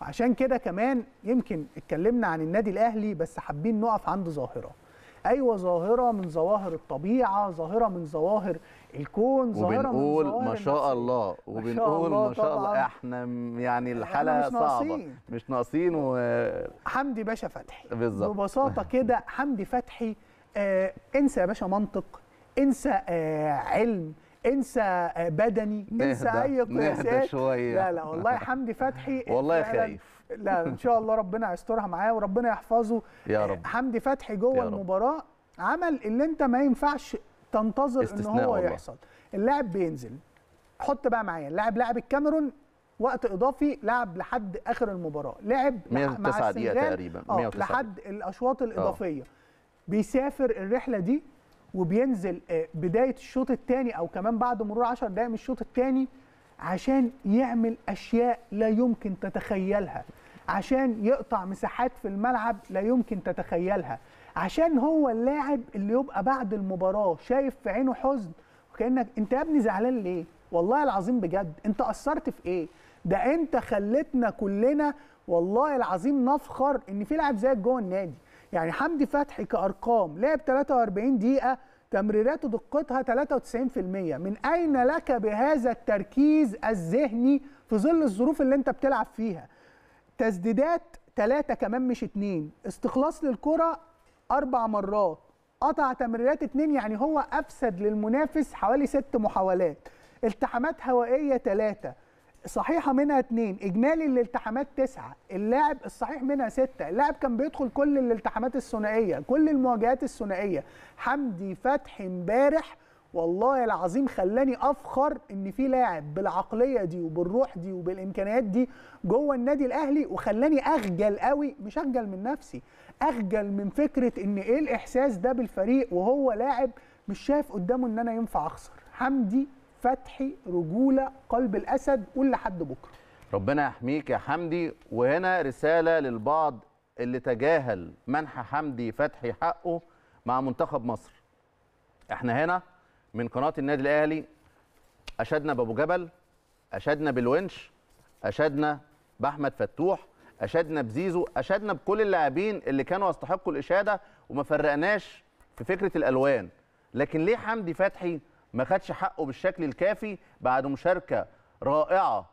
عشان كده كمان يمكن اتكلمنا عن النادي الاهلي بس حابين نقف عند ظاهره ايوه ظاهره من ظواهر الطبيعه ظاهره من ظواهر الكون ظاهره من ظواهر ما شاء الله وبنقول ما شاء الله احنا يعني الحاله مش صعبه مش ناقصين و... حمدي باشا فتحي بالظبط ببساطه كده حمدي فتحي آه انسى يا باشا منطق انسى آه علم انسى آه، بدني انسى اي قياسات إيه؟ لا لا والله حمدي فتحي إيه، والله خايف لا ان شاء الله ربنا يسترها معاه وربنا يحفظه يا آه، رب حمدي فتحي جوه المباراه عمل اللي انت ما ينفعش تنتظر ان هو والله. يحصل اللاعب بينزل حط بقى معايا اللاعب لاعب الكاميرون وقت اضافي لعب لحد اخر المباراه لعب مع السنغال تقريبا 109 آه، لحد الاشواط الاضافيه أوه. بيسافر الرحله دي وبينزل آه، بدايه الشوط الثاني او كمان بعد مرور 10 دقائق من الشوط الثاني عشان يعمل اشياء لا يمكن تتخيلها عشان يقطع مساحات في الملعب لا يمكن تتخيلها عشان هو اللاعب اللي يبقى بعد المباراه شايف في عينه حزن وكانك انت يا ابني زعلان ليه والله العظيم بجد انت قصرت في ايه ده انت خلتنا كلنا والله العظيم نفخر ان في لاعب زيك جوه النادي يعني حمدي فتحي كارقام لعب 43 دقيقه تمريراته دقتها 93% من اين لك بهذا التركيز الذهني في ظل الظروف اللي انت بتلعب فيها تسديدات ثلاثة كمان مش اتنين استخلاص للكرة أربع مرات قطع تمريرات اتنين يعني هو أفسد للمنافس حوالي ست محاولات التحامات هوائية ثلاثة صحيحه منها اثنين اجمالي الالتحامات تسعه اللاعب الصحيح منها سته اللاعب كان بيدخل كل الالتحامات الثنائيه كل المواجهات الثنائيه حمدي فتحي امبارح والله العظيم خلاني افخر ان في لاعب بالعقليه دي وبالروح دي وبالامكانيات دي جوه النادي الاهلي وخلاني اخجل قوي مش اخجل من نفسي اخجل من فكره ان ايه الاحساس ده بالفريق وهو لاعب مش شايف قدامه ان انا ينفع اخسر حمدي فتح رجوله قلب الاسد قول لحد بكره ربنا يحميك يا حمدي وهنا رساله للبعض اللي تجاهل منح حمدي فتحي حقه مع منتخب مصر احنا هنا من قناه النادي الاهلي اشدنا بابو جبل اشدنا بالونش اشدنا باحمد فتوح اشدنا بزيزو اشدنا بكل اللاعبين اللي كانوا يستحقوا الاشاده وما فرقناش في فكره الالوان لكن ليه حمدي فتحي ما خدش حقه بالشكل الكافي بعد مشاركه رائعه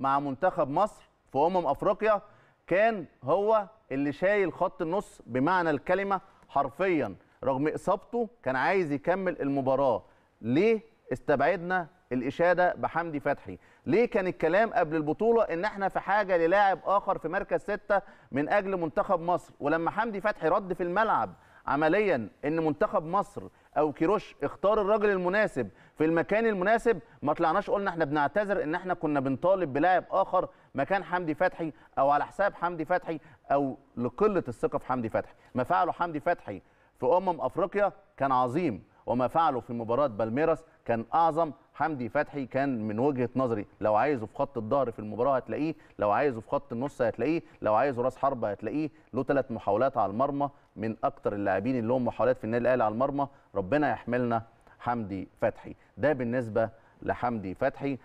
مع منتخب مصر في امم افريقيا كان هو اللي شايل خط النص بمعنى الكلمه حرفيا رغم اصابته كان عايز يكمل المباراه ليه استبعدنا الاشاده بحمدي فتحي ليه كان الكلام قبل البطوله ان احنا في حاجه للاعب اخر في مركز ستة من اجل منتخب مصر ولما حمدي فتحي رد في الملعب عمليا ان منتخب مصر او كيروش اختار الراجل المناسب في المكان المناسب ما طلعناش قلنا احنا بنعتذر ان احنا كنا بنطالب بلاعب اخر مكان حمدي فتحي او على حساب حمدي فتحي او لقله الثقه في حمدي فتحي ما فعله حمدي فتحي في امم افريقيا كان عظيم وما فعله في مباراه بالميراس كان اعظم حمدي فتحي كان من وجهه نظري لو عايزه في خط الظهر في المباراه هتلاقيه لو عايزه في خط النص هتلاقيه لو عايزه راس حربه هتلاقيه له ثلاث محاولات على المرمى من اكتر اللاعبين اللي هم محاولات في النادي الاهلي على المرمى ربنا يحملنا حمدي فتحي ده بالنسبه لحمدي فتحي